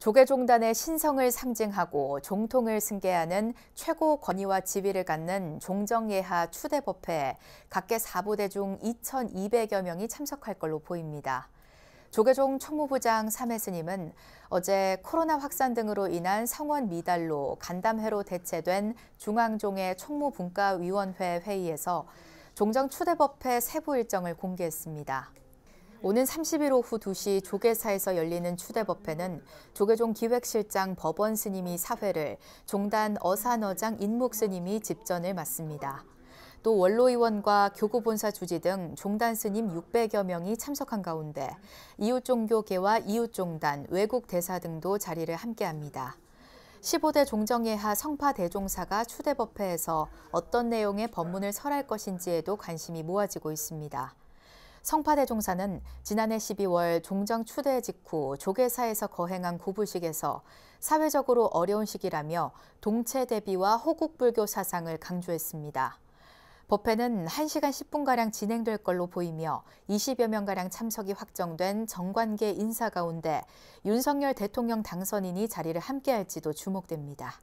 조계종단의 신성을 상징하고 종통을 승계하는 최고 권위와 지위를 갖는 종정예하 추대법회에 각계 사부대중 2,200여 명이 참석할 걸로 보입니다. 조계종 총무부장 삼혜스님은 어제 코로나 확산 등으로 인한 성원 미달로 간담회로 대체된 중앙종의 총무분과위원회 회의에서 종정추대법회 세부 일정을 공개했습니다. 오는 30일 오후 2시 조계사에서 열리는 추대법회는 조계종 기획실장 법원 스님이 사회를, 종단 어산어장 인목 스님이 집전을 맡습니다. 또 원로의원과 교구본사 주지 등 종단 스님 600여 명이 참석한 가운데 이웃 종교계와 이웃 종단, 외국 대사 등도 자리를 함께합니다. 15대 종정예하 성파 대종사가 추대법회에서 어떤 내용의 법문을 설할 것인지에도 관심이 모아지고 있습니다. 성파대종사는 지난해 12월 종정 추대 직후 조계사에서 거행한 구부식에서 사회적으로 어려운 시기라며 동체 대비와 호국불교 사상을 강조했습니다. 법회는 1시간 10분가량 진행될 걸로 보이며 20여 명가량 참석이 확정된 정관계 인사 가운데 윤석열 대통령 당선인이 자리를 함께할지도 주목됩니다.